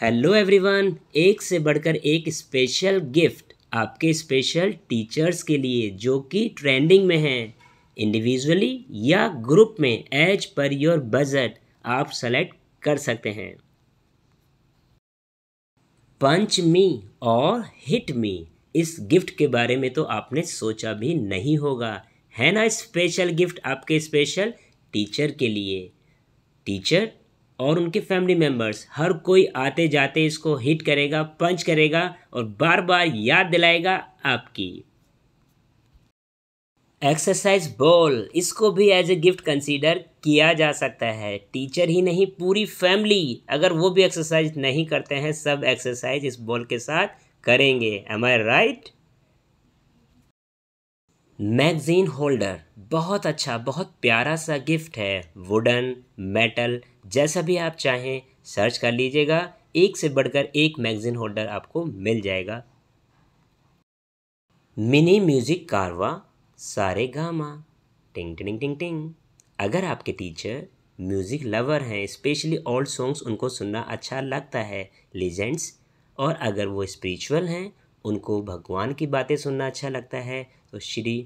hello everyone एक से बढ़कर एक स्पेशल गिफ्ट आपके स्पेशल टीचर्स के लिए जो कि ट्रेंडिंग में हैं इंडिविजुअली या ग्रुप में एज पर योर बजट आप सेलेक्ट कर सकते हैं पंच मी और हिट मी इस गिफ्ट के बारे में तो आपने सोचा भी नहीं होगा है ना स्पेशल गिफ्ट आपके स्पेशल टीचर के लिए टीचर और उनके फैमिली मेम्बर्स हर कोई आते जाते इसको हिट करेगा पंच करेगा और बार बार याद दिलाएगा आपकी एक्सरसाइज बॉल इसको भी एज ए गिफ्ट कंसीडर किया जा सकता है टीचर ही नहीं पूरी फैमिली अगर वो भी एक्सरसाइज नहीं करते हैं सब एक्सरसाइज इस बॉल के साथ करेंगे am I right magazine holder बहुत अच्छा बहुत प्यारा सा गिफ्ट है वुडन मेटल जैसा भी आप चाहें सर्च कर लीजिएगा एक से बढ़कर एक मैगज़ीन होल्डर आपको मिल जाएगा मिनी म्यूज़िक कारवा सारे गामा टिंग टिंग टिंग टिंग अगर आपके टीचर म्यूज़िक लवर हैं स्पेशली ओल्ड सॉन्ग्स उनको सुनना अच्छा लगता है लीजेंड्स और अगर वो स्पिरिचुअल हैं उनको भगवान की बातें सुनना अच्छा लगता है तो श्री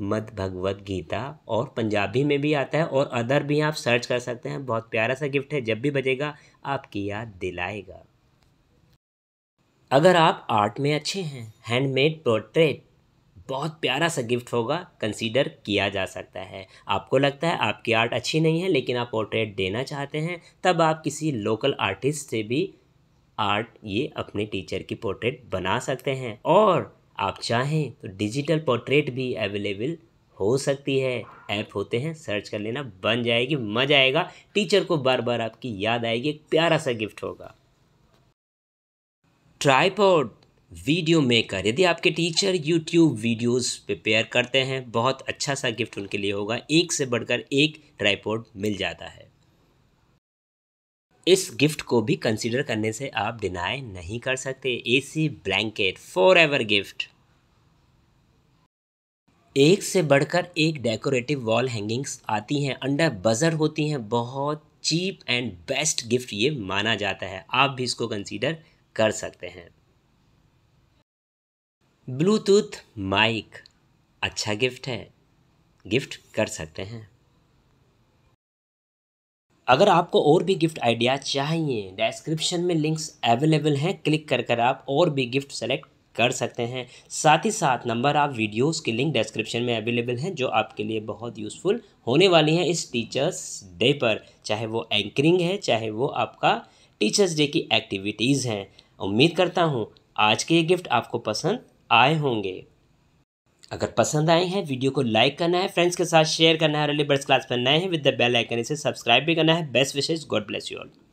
मद भगवत गीता और पंजाबी में भी आता है और अदर भी आप सर्च कर सकते हैं बहुत प्यारा सा गिफ्ट है जब भी बजेगा आपकी याद दिलाएगा अगर आप आर्ट में अच्छे हैं हैंडमेड पोर्ट्रेट बहुत प्यारा सा गिफ्ट होगा कंसीडर किया जा सकता है आपको लगता है आपकी आर्ट अच्छी नहीं है लेकिन आप पोर्ट्रेट देना चाहते हैं तब आप किसी लोकल आर्टिस्ट से भी आर्ट ये अपने टीचर की पोर्ट्रेट बना सकते हैं और आप चाहें तो डिजिटल पोर्ट्रेट भी अवेलेबल हो सकती है ऐप होते हैं सर्च कर लेना बन जाएगी मज़ा आएगा टीचर को बार बार आपकी याद आएगी एक प्यारा सा गिफ्ट होगा ट्राईपोड वीडियो मेकर यदि आपके टीचर यूट्यूब वीडियोस प्रिपेयर करते हैं बहुत अच्छा सा गिफ्ट उनके लिए होगा एक से बढ़कर एक ट्राईपोर्ड मिल जाता है इस गिफ्ट को भी कंसीडर करने से आप डिनाई नहीं कर सकते AC blanket forever gift एक से बढ़कर एक डेकोरेटिव वॉल हैंगिंग्स आती हैं अंडर बज़र होती हैं बहुत चीप एंड बेस्ट गिफ्ट ये माना जाता है आप भी इसको कंसीडर कर सकते हैं ब्लूटूथ माइक अच्छा गिफ्ट है गिफ्ट कर सकते हैं अगर आपको और भी गिफ्ट आइडिया चाहिए डिस्क्रिप्शन में लिंक्स अवेलेबल हैं क्लिक कर कर आप और भी गिफ्ट सेलेक्ट कर सकते हैं साथ ही साथ नंबर ऑफ़ वीडियोस की लिंक डिस्क्रिप्शन में अवेलेबल हैं जो आपके लिए बहुत यूज़फुल होने वाली हैं इस टीचर्स डे पर चाहे वो एंकरिंग है चाहे वो आपका टीचर्स डे की एक्टिविटीज़ हैं उम्मीद करता हूँ आज के ये गिफ्ट आपको पसंद आए होंगे अगर पसंद आए हैं वीडियो को लाइक करना है फ्रेंड्स के साथ शेयर करना है और अली बर्ड्स क्लास पर नए हैं विद द बेल आइकन इसे सब्सक्राइब भी करना है best wishes God bless you all